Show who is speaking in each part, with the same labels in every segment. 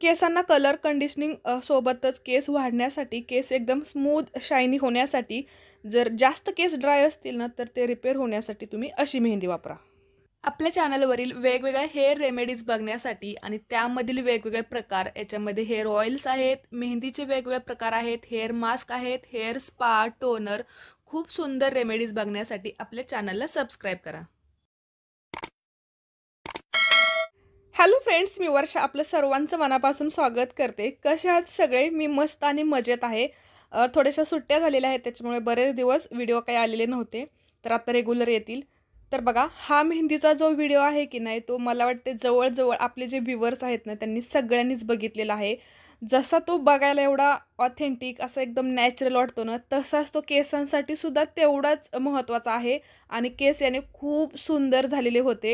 Speaker 1: केसांना colour conditioning सोबतच केस वाढण्यासाठी केस एकदम स्मूथ शायनी होण्यासाठी जर जास्त केस ड्राय असतील ना तर ते रिपेअर होण्यासाठी तुम्ही अशी मेहंदी वापरा आपल्या चॅनलवरील वेगवेगळ्या हेअर रेमेडीज बघण्यासाठी आणि त्यामधील वेगवेगळे प्रकार याच्यामध्ये हेअर ऑइल्स आहेत मेहंदीचे वेगवेगळे प्रकार आहेत हेअर मास्क आहेत हेअर स्पा टोनर खूप सुंदर रेमेडीज बघण्यासाठी आपल्या चॅनलला सबस्क्राईब करा हॅलो फ्रेंड्स मी वर्षा आपलं सर्वांचं मनापासून स्वागत करते कसे आहात सगळे मी मस्त आणि मजेत आहे थोड्याशा सुट्ट्या झालेल्या आहेत त्याच्यामुळे बरेच दिवस व्हिडिओ काही आलेले नव्हते तर आता रेग्युलर येतील तर बघा हा मेहंदीचा जो व्हिडिओ आहे की नाही तो मला वाटते जवळजवळ आपले जे व्ह्युअर्स आहेत ना त्यांनी सगळ्यांनीच बघितलेला आहे जसा तो बघायला एवढा ऑथेंटिक असा एकदम नॅचरल वाटतो ना तसाच तो केसांसाठी सुद्धा तेवढाच महत्त्वाचा आहे आणि केस याने खूप सुंदर झालेले होते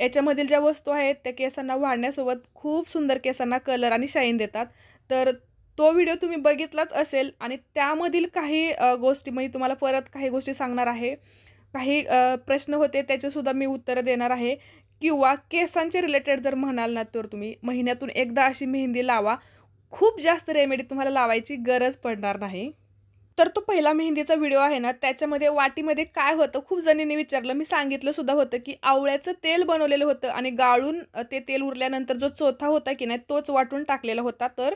Speaker 1: याच्यामधील ज्या वस्तू आहेत त्या केसांना वाढण्यासोबत खूप सुंदर केसांना कलर आणि शाईन देतात तर तो व्हिडिओ तुम्ही बघितलाच असेल आणि त्यामधील काही गोष्टी म्हणजे तुम्हाला परत काही गोष्टी सांगणार आहे काही प्रश्न होते त्याचेसुद्धा मी उत्तरं देणार आहे किंवा केसांचे रिलेटेड जर म्हणाल ना तर तुम्ही महिन्यातून एकदा अशी मेहंदी लावा खूप जास्त रेमेडी तुम्हाला लावायची गरज पडणार नाही तर तो पहिला मेहंदीचा व्हिडिओ आहे ना त्याच्यामध्ये वाटीमध्ये काय होतं खूप जणींनी विचारलं मी सांगितलं सुद्धा होतं की आवळ्याचं तेल बनवलेलं होतं आणि गाळून ते तेल उरल्यानंतर जो चोथा होता की नाही तोच वाटून टाकलेला होता तर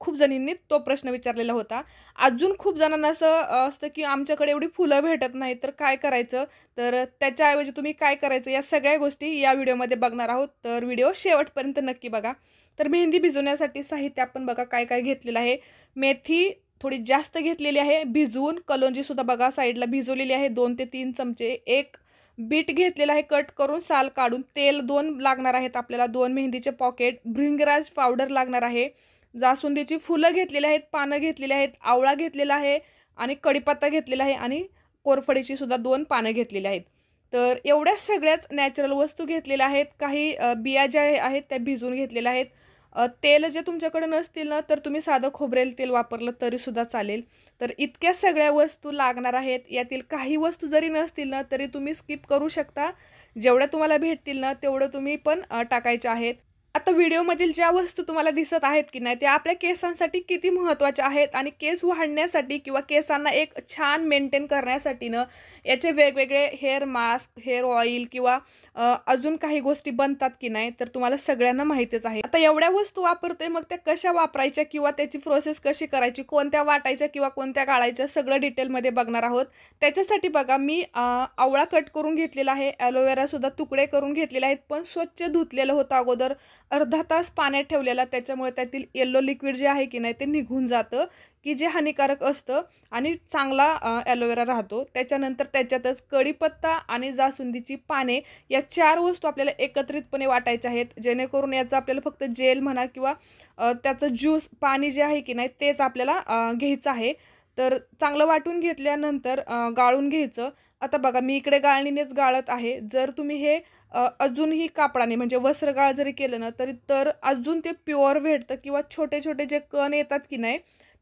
Speaker 1: खूप जणींनी तो प्रश्न विचारलेला होता अजून खूप जणांना असं असतं की आमच्याकडे एवढी फुलं भेटत नाही तर काय करायचं तर त्याच्याऐवजी तुम्ही काय करायचं या सगळ्या गोष्टी या व्हिडिओमध्ये बघणार आहोत तर व्हिडिओ शेवटपर्यंत नक्की बघा तर मेहंदी भिजवण्यासाठी साहित्य आपण बघा काय काय घेतलेलं आहे मेथी थोडी जास्त घेतलेली आहे भिजवून कलोंजीसुद्धा बघा साईडला भिजवलेली आहे दोन ते तीन चमचे एक बीट घेतलेलं आहे कट करून साल काढून तेल दोन लागणार आहेत आपल्याला दोन मेहंदीचे पॉकेट भृंगराज पावडर लागणार आहे जासुंदीची फुलं घेतलेली आहेत पानं घेतलेली आहेत आवळा घेतलेला आहे आणि कडीपत्ता घेतलेला आहे आणि कोरफडीची सुद्धा दोन पानं घेतलेली आहेत तर एवढ्या सगळ्याच नॅचरल वस्तू घेतलेल्या आहेत काही बिया ज्या आहेत त्या भिजून घेतलेल्या आहेत तेल जे तुमच्याकडे नसतील ना तर तुम्ही साधं खोबरेल तेल वापरलं तरीसुद्धा चालेल तर इतक्या सगळ्या वस्तू लागणार आहेत यातील काही वस्तू जरी नसतील ना तरी तुम्ही स्किप करू शकता जेवढ्या तुम्हाला भेटतील ना तेवढं तुम्ही पण टाकायच्या आहेत आता व्हिडिओमधील ज्या वस्तू तुम्हाला दिसत आहेत की नाही त्या आपल्या केसांसाठी किती महत्त्वाच्या आहेत आणि केस वाढण्यासाठी किंवा केसांना एक छान मेंटेन करण्यासाठीनं याचे वेगवेगळे हेअर मास्क हेअर ऑइल किंवा अजून काही गोष्टी बनतात की नाही तर तुम्हाला सगळ्यांना माहितीच आहे आता एवढ्या वस्तू वापरतोय मग त्या कशा वापरायच्या किंवा त्याची प्रोसेस कशी करायची कोणत्या वाटायच्या किंवा कोणत्या गाळायच्या सगळं डिटेलमध्ये बघणार आहोत त्याच्यासाठी बघा मी आवळा कट करून घेतलेला आहे ॲलोवेरासुद्धा तुकडे करून घेतलेले आहेत पण स्वच्छ धुतलेलं होतं अगोदर अर्धा तास पाण्यात ठेवलेला त्याच्यामुळे त्यातील येल्लो लिक्विड जे आहे की नाही ते निघून जातं की जे हानिकारक असतं आणि चांगला ॲलोवेरा राहतो त्याच्यानंतर त्याच्यातच कढीपत्ता आणि जासुंदीची पाने या चार वस्तू आपल्याला एकत्रितपणे वाटायच्या आहेत जेणेकरून याचं आपल्याला फक्त जेल म्हणा किंवा त्याचं ज्यूस पाणी जे आहे की नाही तेच आपल्याला घ्यायचं आहे तर चांगलं वाटून घेतल्यानंतर गाळून घ्यायचं आता बघा मी इकडे गाळणीनेच गाळत आहे जर तुम्ही हे अजूनही कापडाने म्हणजे वस्त्रगाळ जरी केलं ना तरी तर अजून ते प्युअर भेटतं किंवा छोटे छोटे जे कण येतात की नाही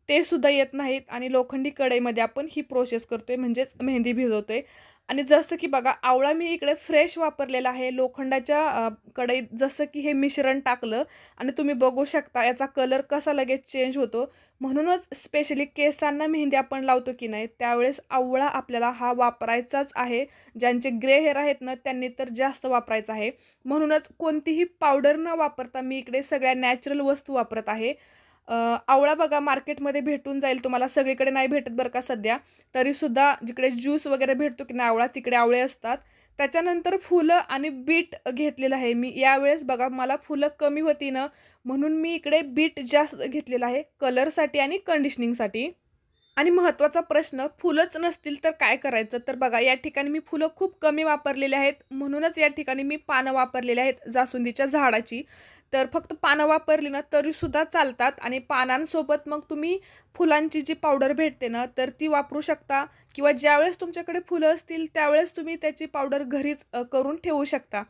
Speaker 1: ते सुद्धा येत नाहीत आणि लोखंडी कढईमध्ये आपण ही प्रोसेस करतोय म्हणजेच मेहंदी भिजवतोय आणि जसं की बघा आवळा मी इकडे फ्रेश वापरलेला आहे लोखंडाच्या कडे जसं की हे मिश्रण टाकलं आणि तुम्ही बघू शकता याचा कलर कसा लगेच चेंज होतो म्हणूनच स्पेशली केसांना मेहंदी आपण लावतो की नाही त्यावेळेस आवळा आपल्याला हा वापरायचाच आहे ज्यांचे ग्रे हेअर आहेत ना त्यांनी तर जास्त वापरायचा आहे म्हणूनच कोणतीही पावडर न वापरता मी इकडे सगळ्या नॅचरल वस्तू वापरत आहे आवळा बघा मार्केटमध्ये भेटून जाईल तुम्हाला सगळीकडे नाही भेटत बरं का सध्या तरीसुद्धा जिकडे ज्यूस वगैरे भेटतो की नाही आवळा तिकडे आवळे असतात त्याच्यानंतर फुलं आणि बीट घेतलेलं आहे मी यावेळेस बघा मला फुलं कमी होती ना म्हणून मी इकडे बीट जास्त घेतलेलं आहे कलरसाठी आणि कंडिशनिंगसाठी आणि महत्त्वाचा प्रश्न फुलंच नसतील तर काय करायचं तर बघा या ठिकाणी मी फुलं खूप कमी वापरलेली आहेत म्हणूनच या ठिकाणी मी पानं वापरलेली आहेत जासुंदीच्या झाडाची तर फक्त पानं वापरली ना तरीसुद्धा चालतात आणि पानांसोबत मग तुम्ही फुलांची जी पावडर भेटते ना तर ती वापरू शकता किंवा ज्यावेळेस तुमच्याकडे फुलं असतील त्यावेळेस तुम्ही त्याची पावडर घरीच करून ठेवू शकता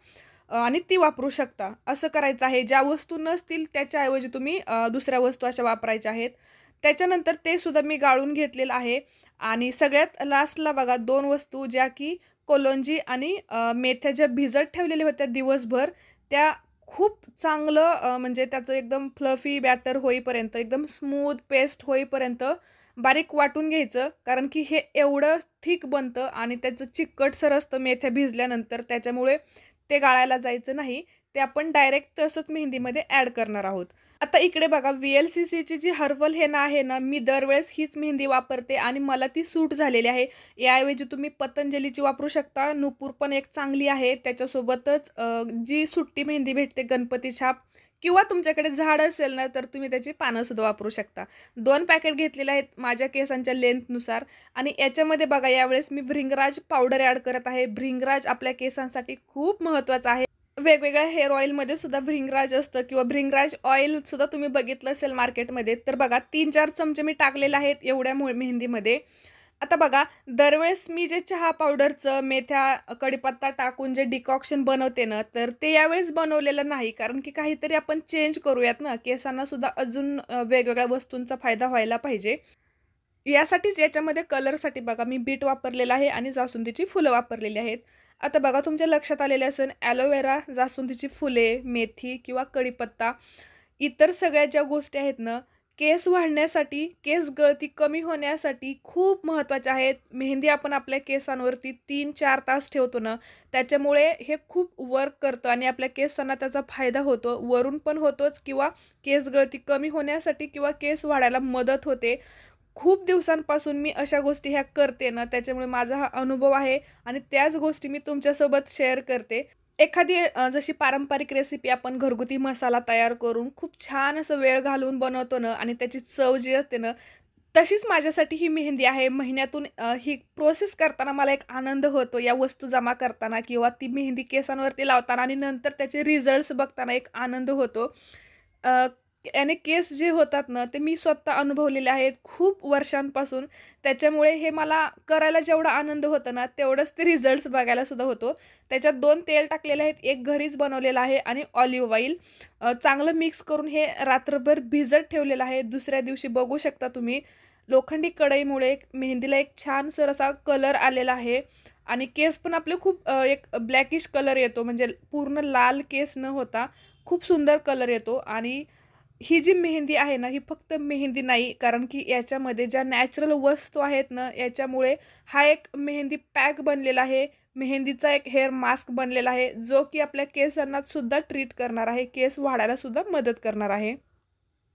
Speaker 1: आणि ती वापरू शकता असं करायचं आहे ज्या वस्तू नसतील त्याच्याऐवजी तुम्ही दुसऱ्या वस्तू अशा वापरायच्या आहेत त्याच्यानंतर ते सुद्धा मी गाळून घेतलेलं आहे आणि सगळ्यात लास्टला बघा दोन वस्तू ज्या की कोलोंजी आणि मेथ्या ज्या भिजत ठेवलेल्या होत्या दिवसभर त्या खूप चांगलं म्हणजे त्याचं एकदम फ्लफी बॅटर होईपर्यंत एकदम स्मूद पेस्ट होईपर्यंत बारीक वाटून घ्यायचं कारण की हे एवढं थिक बनतं आणि त्याचं चिकट असतं मेथ्या भिजल्यानंतर त्याच्यामुळे ते गाळायला जायचं नाही ते आपण डायरेक्ट तसंच मेहंदीमध्ये ॲड करणार आहोत आता इकडे बघा व्ही एल सी सीची जी हर्बल ना आहे ना मी दरवेळेस हीच मेहंदी वापरते आणि मला ती सूट झालेली आहे याऐवजी तुम्ही पतंजलीची वापरू शकता नुपूर पण एक चांगली आहे त्याच्यासोबतच जी सुट्टी मेहंदी भेटते गणपती छाप किंवा तुमच्याकडे झाड असेल ना तर तुम्ही त्याची पानंसुद्धा वापरू शकता दोन पॅकेट घेतलेले आहेत माझ्या केसांच्या लेंथनुसार आणि याच्यामध्ये बघा यावेळेस मी भ्रिंगराज पावडर ॲड करत आहे भ्रिंगराज आपल्या केसांसाठी खूप महत्त्वाचा आहे वेगवेगळ्या हेअर ऑइलमध्ये सुद्धा भ्रिंगराज असतं किंवा भ्रिंगराज ऑइल सुद्धा तुम्ही बघितलं असेल मार्केटमध्ये तर बघा तीन चार चमचे मी टाकलेले आहेत एवढ्या मेहंदीमध्ये आता बघा दरवेळेस मी जे चहा पावडरचं मेथ्या कडीपत्ता टाकून जे डिकॉक्शन बनवते ना तर ते यावेळेस बनवलेलं नाही कारण की काहीतरी आपण चेंज करूयात ना केसांना सुद्धा अजून वेगवेगळ्या वस्तूंचा फायदा व्हायला पाहिजे यासाठीच याच्यामध्ये कलरसाठी बघा मी बीट वापरलेलं आहे आणि जासुंदीची फुलं वापरलेली आहेत आता बघा तुमच्या लक्षात आलेले असेल ॲलोवेरा जास्वंदीची फुले मेथी किंवा कढीपत्ता इतर सगळ्या ज्या गोष्टी आहेत ना केस वाढण्यासाठी केस गळती कमी होण्यासाठी खूप महत्त्वाच्या आहेत मेहंदी आपण आपल्या केसांवरती तीन चार तास ठेवतो ना त्याच्यामुळे हे खूप वर्क करतं आणि आपल्या केसांना त्याचा फायदा होतो वरून पण होतोच किंवा केस गळती कमी होण्यासाठी किंवा केस वाढायला मदत होते खूप दिवसांपासून मी अशा गोष्टी ह्या करते ना त्याच्यामुळे माझा हा अनुभव आहे आणि त्याच गोष्टी मी तुमच्यासोबत शेअर करते एखादी जशी पारंपरिक रेसिपी आपण घरगुती मसाला तयार करून खूप छान असं वेळ घालून बनवतो ना आणि त्याची चव जी असते ना तशीच माझ्यासाठी ही मेहंदी आहे महिन्यातून ही प्रोसेस करताना मला एक आनंद होतो या वस्तू जमा करताना किंवा ती मेहंदी केसांवरती लावताना आणि नंतर त्याचे रिझल्ट्स बघताना एक आनंद होतो याने केस जे होतात ना ते मी स्वतः अनुभवलेले आहेत खूप वर्षांपासून त्याच्यामुळे हे मला करायला जेवढा आनंद होता ना तेवढंच ते रिझल्ट्स बघायला सुद्धा होतो त्याच्यात दोन तेल टाकलेले आहेत एक घरीच बनवलेलं आहे आणि ऑलिव्ह ऑईल चांगलं मिक्स करून हे रात्रभर भिजत ठेवलेलं आहे दुसऱ्या दिवशी बघू शकता तुम्ही लोखंडी कढईमुळे मेहंदीला एक छान सर असा कलर आलेला आहे आणि केस पण आपले खूप एक ब्लॅकिश कलर येतो म्हणजे पूर्ण लाल केस न होता खूप सुंदर कलर येतो आणि ही जी मेहंदी आहे ना ही फक्त मेहंदी नाही कारण की याच्यामध्ये ज्या नॅचरल वस्तू आहेत ना याच्यामुळे हा एक मेहंदी पॅक बनलेला आहे मेहंदीचा एक हेअर मास्क बनलेला आहे जो की आपल्या केसांना सुद्धा ट्रीट करणार आहे केस वाढायला सुद्धा मदत करणार आहे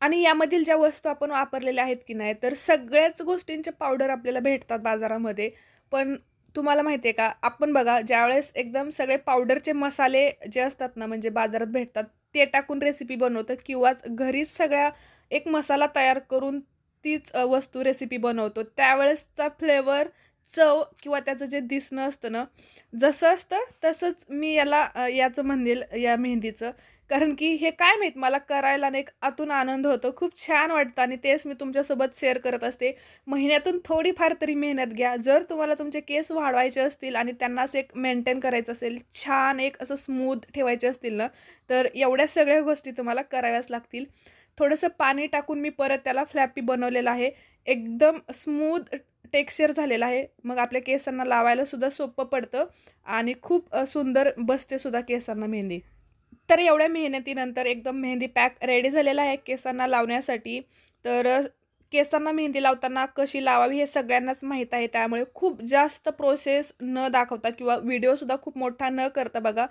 Speaker 1: आणि यामधील ज्या वस्तू आपण वापरलेल्या आहेत की नाही तर सगळ्याच गोष्टींचे पावडर आपल्याला भेटतात बाजारामध्ये पण तुम्हाला माहिती आहे का आपण बघा ज्यावेळेस एकदम सगळे पावडरचे मसाले जे असतात ना म्हणजे बाजारात भेटतात ते टाकून रेसिपी बनवतो किंवाच घरीच सगळ्या एक मसाला तयार करून तीच वस्तू रेसिपी बनवतो त्यावेळेसचा फ्लेवर चव किंवा त्याचं जे दिसणं असतं ना जसं असतं तसंच मी याला याचं म्हणेल या मेहंदीचं कारण की हे काय माहीत मला करायला एक आतून आनंद होतो खूप छान वाटतं आणि तेच मी तुमच्यासोबत शेअर करत असते महिन्यातून थोडीफार तरी मेहनत घ्या जर तुम्हाला तुमचे केस वाढवायचे असतील आणि त्यांनाच एक मेंटेन करायचं असेल छान एक असं स्मूथ ठेवायचे असतील ना तर एवढ्या सगळ्या गोष्टी तुम्हाला कराव्याच लागतील थोडंसं पाणी टाकून मी परत त्याला फ्लॅपी बनवलेलं आहे एकदम स्मूथ टेक्स्चर झालेलं आहे मग आपल्या केसांना लावायला सुद्धा सोपं पडतं आणि खूप सुंदर बसते सुद्धा केसांना मेहंदी तर एवढ्या मेहनतीनंतर एकदम मेहंदी पॅक रेडी झालेला आहे केसांना लावण्यासाठी तर केसांना मेहंदी लावताना कशी लावावी हे सगळ्यांनाच माहीत आहे त्यामुळे खूप जास्त प्रोसेस न दाखवता किंवा व्हिडिओसुद्धा खूप मोठा न करता बघा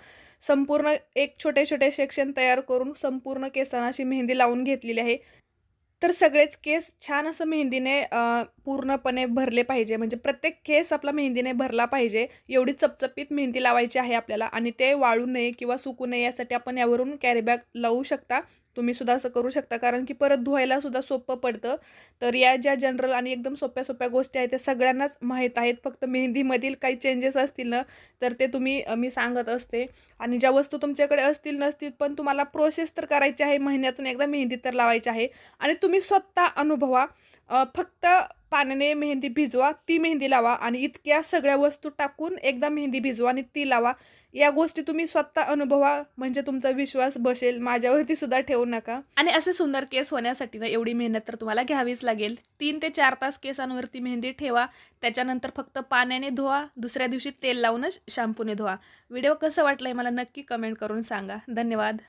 Speaker 1: संपूर्ण एक छोटे छोटे सेक्शन तयार करून संपूर्ण केसांना अशी मेहंदी लावून घेतलेली आहे तर सगळेच केस छान असं मेहंदीने पूर्णपणे भरले पाहिजे म्हणजे प्रत्येक केस आपला मेहंदीने भरला पाहिजे एवढी चपचपीत मेहंदी लावायची आहे आपल्याला आणि ते वाळू नये किंवा सुकू नये यासाठी आपण यावरून कॅरीबॅग लावू शकता तुम्ही सुद्धा असं करू शकता कारण की परत धुवायला सुद्धा सोपं पडतं तर या ज्या जनरल आणि एकदम सोप्या सोप्या गोष्टी आहेत त्या सगळ्यांनाच माहीत आहेत फक्त मेहंदीमधील काही चेंजेस असतील ना तर ते तुम्ही मी सांगत असते आणि ज्या वस्तू तुमच्याकडे असतील नसतील पण तुम्हाला प्रोसेस तर करायची आहे महिन्यातून एकदा मेहंदी तर लावायची आहे आणि तुम्ही स्वतः अनुभवा फक्त पाण्याने मेहंदी भिजवा ती मेहंदी लावा आणि इतक्या सगळ्या वस्तू टाकून एकदा मेहंदी भिजवा आणि ती लावा या गोष्टी तुम्ही स्वतः अनुभवा म्हणजे तुमचा विश्वास बसेल माझ्यावरती सुद्धा ठेवू नका आणि असे सुंदर केस होण्यासाठी ना एवढी मेहनत तर तुम्हाला घ्यावीच लागेल तीन ते चार तास केसांवरती मेहंदी ठेवा त्याच्यानंतर फक्त पाण्याने धुवा दुसऱ्या दिवशी तेल लावूनच शॅम्पूने धुवा व्हिडिओ कसं वाटलं मला नक्की कमेंट करून सांगा धन्यवाद